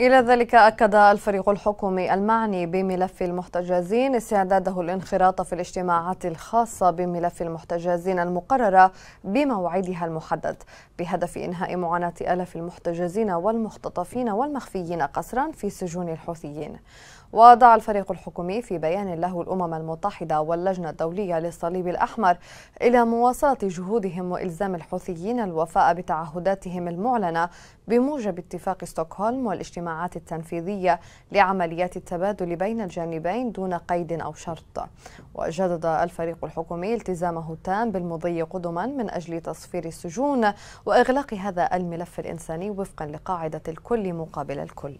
إلى ذلك أكد الفريق الحكومي المعني بملف المحتجزين استعداده الانخراط في الاجتماعات الخاصة بملف المحتجزين المقررة بموعدها المحدد بهدف إنهاء معاناة آلاف المحتجزين والمختطفين والمخفيين قسرا في سجون الحوثيين وضع الفريق الحكومي في بيان له الأمم المتحدة واللجنة الدولية للصليب الأحمر إلى مواصلة جهودهم وإلزام الحوثيين الوفاء بتعهداتهم المعلنة بموجب اتفاق ستوكهولم والاجتماع الاجتماعات التنفيذية لعمليات التبادل بين الجانبين دون قيد أو شرط وجدد الفريق الحكومي التزامه التام بالمضي قدما من أجل تصفير السجون وإغلاق هذا الملف الإنساني وفقا لقاعدة الكل مقابل الكل